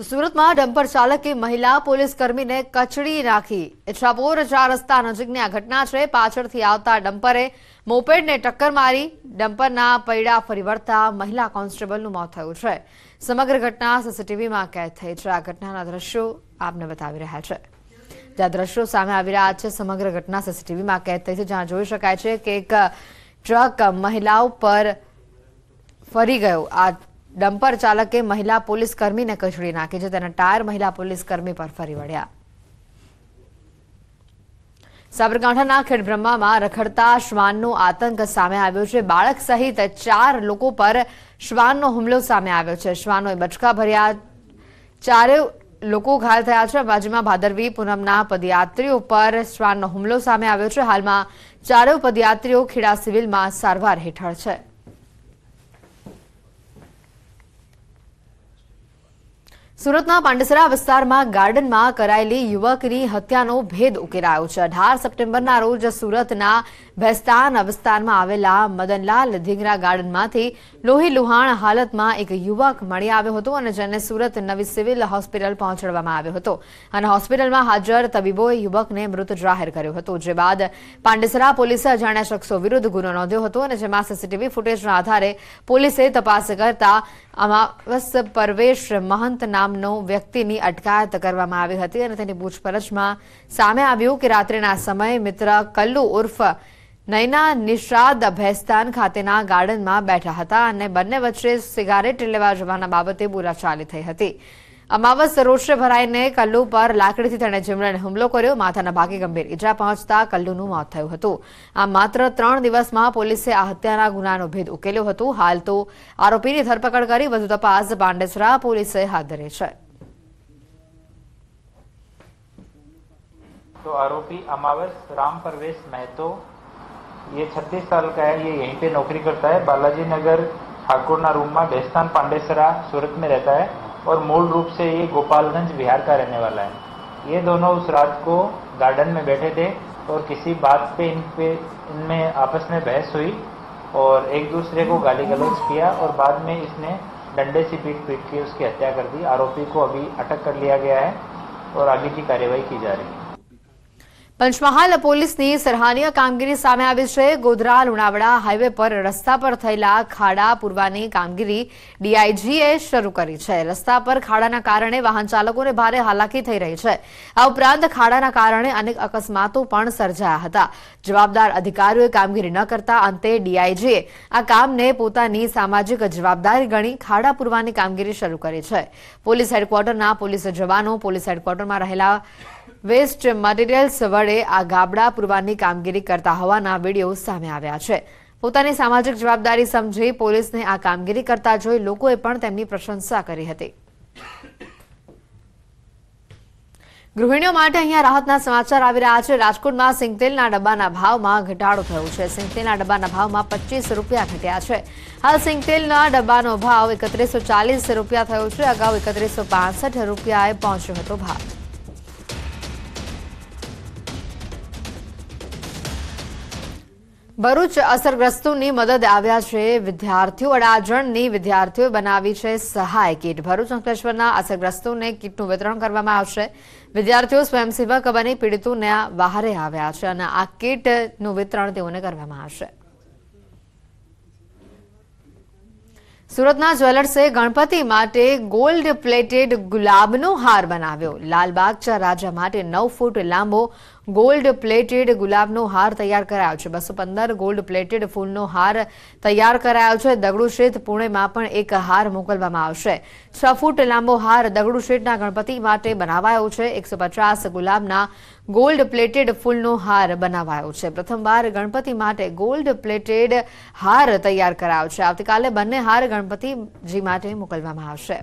તો સુરતમાં ડમ્પર ચાલકે મહિલા પોલીસ કર્મીને કચડી નાખી ઇચ્છાપોર ચાર રસ્તા નજીકની આ ઘટના છે પાછળથી આવતા ડમ્પરે મોપેડને ટક્કર મારી ડમ્પરના પૈડા ફરી વળતા મહિલા કોન્સ્ટેબલનું મોત થયું છે સમગ્ર ઘટના સીસીટીવીમાં કેદ થઈ છે આ ઘટનાના દ્રશ્યો આપને બતાવી રહ્યા છે જ્યાં દ્રશ્યો સામે આવી રહ્યા છે સમગ્ર ઘટના સીસીટીવીમાં કેદ થઈ છે જ્યાં જોઈ શકાય છે કે એક ટ્રક મહિલાઓ પર ફરી ગયો આ ડમ્પર ચાલકે મહિલા પોલીસ કર્મીને કચડી નાખી છે તેના ટાયર મહિલા પોલીસ કર્મી પર ફરી વળ્યા સાબરકાંઠાના ખેડબ્રહ્મામાં રખડતા શ્વાનનો આતંક સામે આવ્યો છે બાળક સહિત ચાર લોકો પર શ્વાનનો હુમલો સામે આવ્યો છે શ્વાનોએ બચકા ભર્યા ચારે લોકો ઘાયલ થયા છે બાજુમાં ભાદરવી પૂનમના પદયાત્રીઓ પર શ્વાનનો હુમલો સામે આવ્યો છે હાલમાં ચારેય પદયાત્રીઓ ખેડા સિવિલમાં સારવાર હેઠળ છે સુરતના પાંડેસરા વિસ્તારમાં ગાર્ડનમાં કરાયેલી યુવકની હત્યાનો ભેદ ઉકેલાયો છે અઢાર સપ્ટેમ્બરના રોજ સુરતના ભેસ્તાન વિસ્તારમાં આવેલા મદનલાલ ધીંગરા ગાર્ડનમાંથી લોહી લુહાણ હાલતમાં એક યુવક મળી આવ્યો હતો અને જેને સુરત નવી સિવિલ હોસ્પિટલ પહોંચાડવામાં આવ્યો હતો અને હોસ્પિટલમાં હાજર તબીબોએ યુવકને મૃત જાહેર કર્યો હતો જે બાદ પાંડેસરા પોલીસે અજાણ્યા શખ્સો વિરુદ્ધ ગુનો નોંધ્યો હતો અને જેમાં સીસીટીવી ફૂટેજના આધારે પોલીસે તપાસ કરતા અમાવસ પરવેશ મહંત નામનો વ્યક્તિની અટકાયત કરવામાં આવી હતી અને તેની પૂછપરછમાં સામે આવ્યું કે રાત્રિના સમયે મિત્ર કલ્લુ ઉર્ફ નૈના નિશાદ અભયસ્થાન ખાતેના ગાર્ડનમાં બેઠા હતા અને બંને વચ્ચે સિગારેટ લેવા જવાના બાબતે બોલાચાલી થઈ હતી અમાવસ રોષે ભરાઈને કલ્લુ પર લાકડીથી તેણે જીમડાને હુમલો કર્યો માથાના ભાગે ગંભીર ઇજા પહોંચતા કલ્લુનું મોત થયું હતું આ માત્ર ત્રણ દિવસમાં પોલીસે આ હત્યાના ગુનાનો ભેદ ઉકેલ્યો હતો હાલ તો આરોપીની ધરપકડ કરી વધુ તપાસ બાંડેસરા પોલીસે હાથ ધરી છે તો આરોપી અમાવસ રામ પરવેશ મહેતો ये छत्तीस साल का है ये यहीं पे नौकरी करता है बालाजी नगर ठाकुर ना रूम में बेस्तान पांडेसरा सूरत में रहता है और मूल रूप से ये गोपालगंज बिहार का रहने वाला है ये दोनों उस रात को गार्डन में बैठे थे और किसी बात पे इन पे इनमें आपस में बहस हुई और एक दूसरे को गाली गलौज किया और बाद में इसने डंडे से पीट पीट के उसकी हत्या कर दी आरोपी को अभी अटक कर लिया गया है और आगे की कार्यवाही की जा रही है પંચમહાલ પોલીસની સરાહનીય કામગીરી સામે આવી છે ગોધરા લુણાવડા હાઈવે પર રસ્તા પર થયેલા ખાડા પૂરવાની કામગીરી ડીઆઈજીએ શરૂ કરી છે રસ્તા પર ખાડાના કારણે વાહન ચાલકોને ભારે હાલાકી થઈ રહી છે આ ઉપરાંત ખાડાના કારણે અનેક અકસ્માતો પણ સર્જાયા હતા જવાબદાર અધિકારીઓએ કામગીરી ન કરતા અંતે ડીઆઈજીએ આ કામને પોતાની સામાજિક જવાબદારી ગણી ખાડા પૂરવાની કામગીરી શરૂ કરી છે પોલીસ હેડક્વાર્ટરના પોલીસ જવાનો પોલીસ હેડક્વાર્ટરમાં રહેલા વેસ્ટ મટીરીયલ્સ વડે આ ગાબડા પૂરવાની કામગીરી કરતા હોવાના વિડીયો સામે આવ્યા છે પોતાની સામાજિક જવાબદારી સમજી પોલીસને આ કામગીરી કરતા જોઈ લોકોએ પણ તેમની પ્રશંસા કરી હતી ગૃહિણીઓ માટે અહીંયા રાહતના સમાચાર આવી રહ્યા છે રાજકોટમાં સિંગતેલના ડબ્બાના ભાવમાં ઘટાડો થયો છે સિંગતેલના ડબ્બાના ભાવમાં પચીસ રૂપિયા ઘટ્યા છે હાલ સિંગતેલના ડબ્બાનો ભાવ એકત્રીસો રૂપિયા થયો છે અગાઉ એકત્રીસો રૂપિયાએ પહોંચ્યો હતો ભાવ ભરૂચ અસરગ્રસ્તોની મદદ આવ્યા છે વિદ્યાર્થીઓ અડાજણની વિદ્યાર્થીઓએ બનાવી છે સહાય કીટ ભરૂચ અંકલેશ્વરના અસરગ્રસ્તોને કીટનું વિતરણ કરવામાં આવશે વિદ્યાર્થીઓ સ્વયંસેવક બની પીડિતોને બહારે આવ્યા છે અને આ કીટનું વિતરણ તેઓને કરવામાં આવશે સુરતના જ્વેલર્સે ગણપતિ માટે ગોલ્ડ પ્લેટેડ ગુલાબનો હાર બનાવ્યો લાલબાગચા રાજા માટે નવ ફૂટ લાંબો ગોલ્ડ પ્લેટેડ ગુલાબનો હાર તૈયાર કરાયો છે બસો પંદર ગોલ્ડ પ્લેટેડ ફૂલનો હાર તૈયાર કરાયો છે દગડુશેઠ પુણેમાં પણ એક હાર મોકલવામાં આવશે છ ફૂટ લાંબો હાર દગડુશેઠના ગણપતિ માટે બનાવાયો છે એકસો પચાસ ગુલાબના ગોલ્ડ પ્લેટેડ ફૂલનો હાર બનાવાયો છે પ્રથમવાર ગણપતિ માટે ગોલ્ડ પ્લેટેડ હાર તૈયાર કરાયો છે આવતીકાલે બંને હાર ગણપતિજી માટે મોકલવામાં આવશે